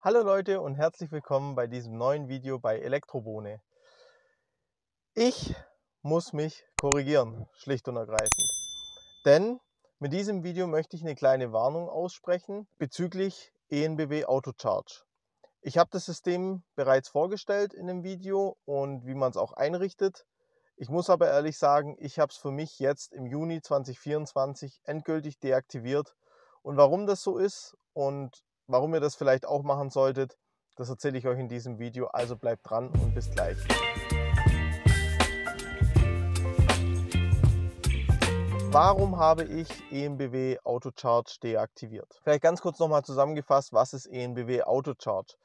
Hallo Leute und herzlich willkommen bei diesem neuen Video bei Elektrobohne. Ich muss mich korrigieren, schlicht und ergreifend. Denn mit diesem Video möchte ich eine kleine Warnung aussprechen bezüglich ENBW Autocharge. Ich habe das System bereits vorgestellt in dem Video und wie man es auch einrichtet. Ich muss aber ehrlich sagen, ich habe es für mich jetzt im Juni 2024 endgültig deaktiviert. Und warum das so ist und Warum ihr das vielleicht auch machen solltet, das erzähle ich euch in diesem Video. Also bleibt dran und bis gleich. Warum habe ich EMBW AutoCharge deaktiviert? Vielleicht ganz kurz nochmal zusammengefasst, was ist EMBW AutoCharge?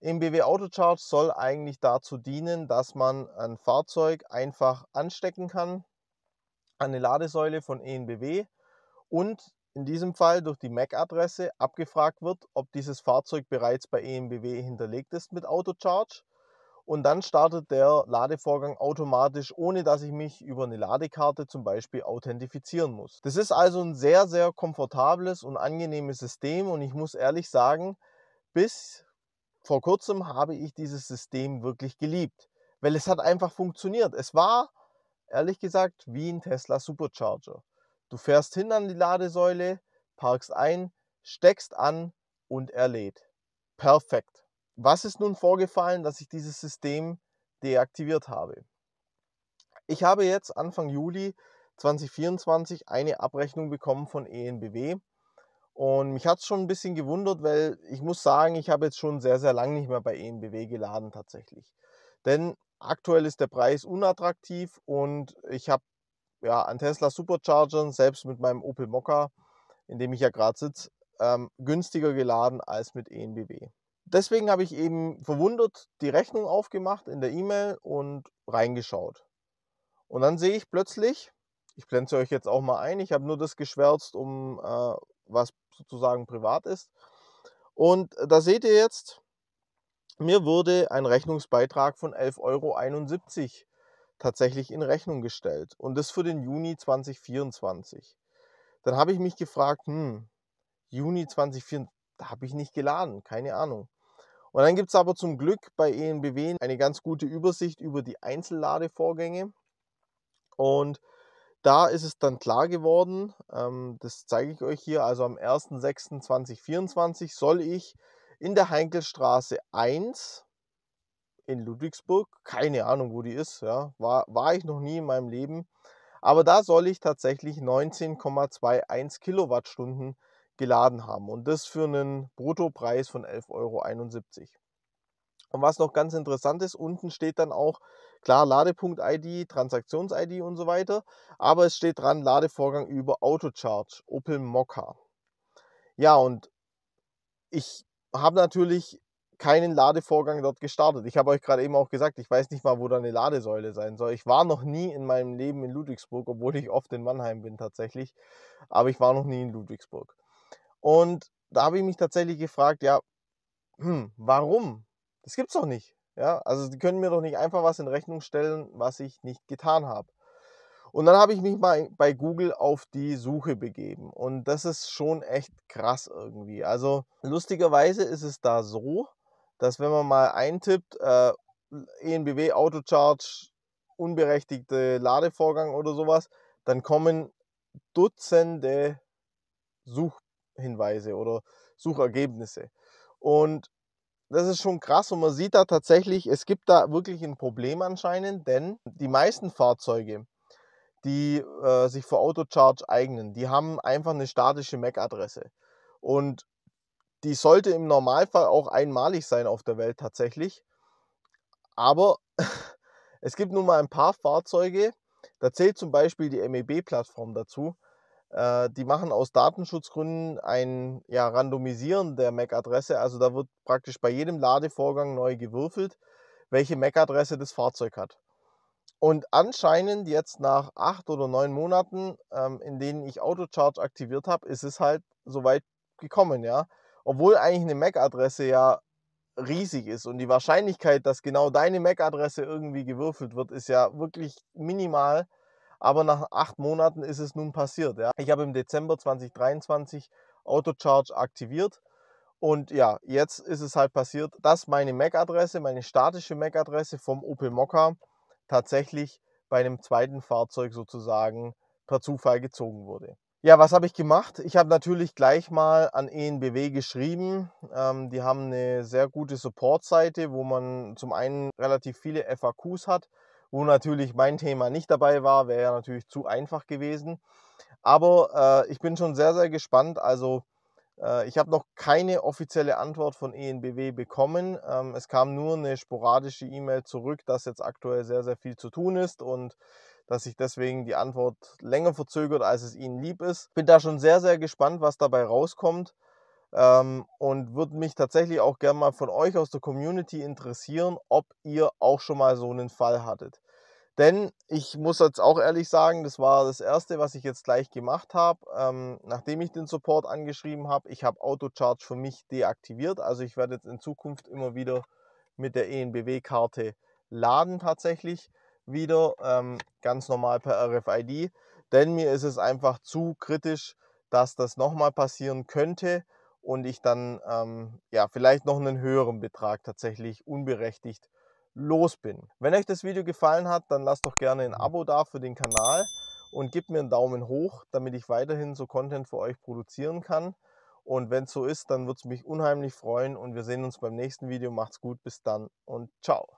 EMBW AutoCharge soll eigentlich dazu dienen, dass man ein Fahrzeug einfach anstecken kann an eine Ladesäule von EMBW und in diesem Fall durch die MAC-Adresse abgefragt wird, ob dieses Fahrzeug bereits bei EMBW hinterlegt ist mit Autocharge. Und dann startet der Ladevorgang automatisch, ohne dass ich mich über eine Ladekarte zum Beispiel authentifizieren muss. Das ist also ein sehr, sehr komfortables und angenehmes System und ich muss ehrlich sagen, bis vor kurzem habe ich dieses System wirklich geliebt, weil es hat einfach funktioniert. Es war ehrlich gesagt wie ein Tesla Supercharger. Du fährst hin an die Ladesäule, parkst ein, steckst an und er lädt. Perfekt. Was ist nun vorgefallen, dass ich dieses System deaktiviert habe? Ich habe jetzt Anfang Juli 2024 eine Abrechnung bekommen von ENBW. Und mich hat es schon ein bisschen gewundert, weil ich muss sagen, ich habe jetzt schon sehr, sehr lange nicht mehr bei ENBW geladen tatsächlich. Denn aktuell ist der Preis unattraktiv und ich habe ja, an Tesla Superchargern, selbst mit meinem Opel Mokka, in dem ich ja gerade sitze, ähm, günstiger geladen als mit ENBW. Deswegen habe ich eben verwundert die Rechnung aufgemacht in der E-Mail und reingeschaut. Und dann sehe ich plötzlich, ich blende euch jetzt auch mal ein, ich habe nur das geschwärzt, um äh, was sozusagen privat ist. Und äh, da seht ihr jetzt, mir wurde ein Rechnungsbeitrag von 11,71 Euro tatsächlich in Rechnung gestellt. Und das für den Juni 2024. Dann habe ich mich gefragt, hm, Juni 2024, da habe ich nicht geladen, keine Ahnung. Und dann gibt es aber zum Glück bei ENBW eine ganz gute Übersicht über die Einzelladevorgänge. Und da ist es dann klar geworden, ähm, das zeige ich euch hier, also am 1.6.2024 soll ich in der Heinkelstraße 1 in Ludwigsburg. Keine Ahnung, wo die ist. Ja. War, war ich noch nie in meinem Leben. Aber da soll ich tatsächlich 19,21 Kilowattstunden geladen haben. Und das für einen Bruttopreis von 11,71 Euro. Und was noch ganz interessant ist, unten steht dann auch klar Ladepunkt-ID, Transaktions-ID und so weiter. Aber es steht dran Ladevorgang über Autocharge, Opel Mokka. Ja, und ich habe natürlich keinen Ladevorgang dort gestartet. Ich habe euch gerade eben auch gesagt, ich weiß nicht mal, wo da eine Ladesäule sein soll. Ich war noch nie in meinem Leben in Ludwigsburg, obwohl ich oft in Mannheim bin tatsächlich, aber ich war noch nie in Ludwigsburg. Und da habe ich mich tatsächlich gefragt, ja, hm, warum? Das gibt's doch nicht. Ja, also die können mir doch nicht einfach was in Rechnung stellen, was ich nicht getan habe. Und dann habe ich mich mal bei Google auf die Suche begeben. Und das ist schon echt krass irgendwie. Also lustigerweise ist es da so, dass wenn man mal eintippt, äh, ENBW Autocharge, unberechtigte Ladevorgang oder sowas, dann kommen Dutzende Suchhinweise oder Suchergebnisse. Und das ist schon krass und man sieht da tatsächlich, es gibt da wirklich ein Problem anscheinend, denn die meisten Fahrzeuge, die äh, sich für Autocharge eignen, die haben einfach eine statische MAC-Adresse. Und die sollte im Normalfall auch einmalig sein auf der Welt tatsächlich. Aber es gibt nun mal ein paar Fahrzeuge, da zählt zum Beispiel die MEB-Plattform dazu. Äh, die machen aus Datenschutzgründen ein ja, Randomisieren der MAC-Adresse. E also da wird praktisch bei jedem Ladevorgang neu gewürfelt, welche MAC-Adresse e das Fahrzeug hat. Und anscheinend jetzt nach acht oder neun Monaten, ähm, in denen ich Autocharge aktiviert habe, ist es halt soweit gekommen, ja obwohl eigentlich eine MAC-Adresse ja riesig ist und die Wahrscheinlichkeit, dass genau deine MAC-Adresse irgendwie gewürfelt wird, ist ja wirklich minimal. Aber nach acht Monaten ist es nun passiert. Ja. Ich habe im Dezember 2023 Autocharge aktiviert und ja, jetzt ist es halt passiert, dass meine MAC-Adresse, meine statische MAC-Adresse vom Opel Mokka tatsächlich bei einem zweiten Fahrzeug sozusagen per Zufall gezogen wurde. Ja, was habe ich gemacht? Ich habe natürlich gleich mal an ENBW geschrieben. Ähm, die haben eine sehr gute Support-Seite, wo man zum einen relativ viele FAQs hat, wo natürlich mein Thema nicht dabei war, wäre ja natürlich zu einfach gewesen. Aber äh, ich bin schon sehr, sehr gespannt. Also äh, ich habe noch keine offizielle Antwort von ENBW bekommen. Ähm, es kam nur eine sporadische E-Mail zurück, dass jetzt aktuell sehr, sehr viel zu tun ist und dass sich deswegen die Antwort länger verzögert, als es ihnen lieb ist. Bin da schon sehr, sehr gespannt, was dabei rauskommt ähm, und würde mich tatsächlich auch gerne mal von euch aus der Community interessieren, ob ihr auch schon mal so einen Fall hattet. Denn ich muss jetzt auch ehrlich sagen, das war das Erste, was ich jetzt gleich gemacht habe, ähm, nachdem ich den Support angeschrieben habe. Ich habe Autocharge für mich deaktiviert. Also ich werde jetzt in Zukunft immer wieder mit der ENBW-Karte laden tatsächlich wieder, ähm, ganz normal per RFID. Denn mir ist es einfach zu kritisch, dass das nochmal passieren könnte und ich dann ähm, ja, vielleicht noch einen höheren Betrag tatsächlich unberechtigt los bin. Wenn euch das Video gefallen hat, dann lasst doch gerne ein Abo da für den Kanal und gebt mir einen Daumen hoch, damit ich weiterhin so Content für euch produzieren kann. Und wenn es so ist, dann würde es mich unheimlich freuen und wir sehen uns beim nächsten Video. Macht's gut, bis dann und ciao.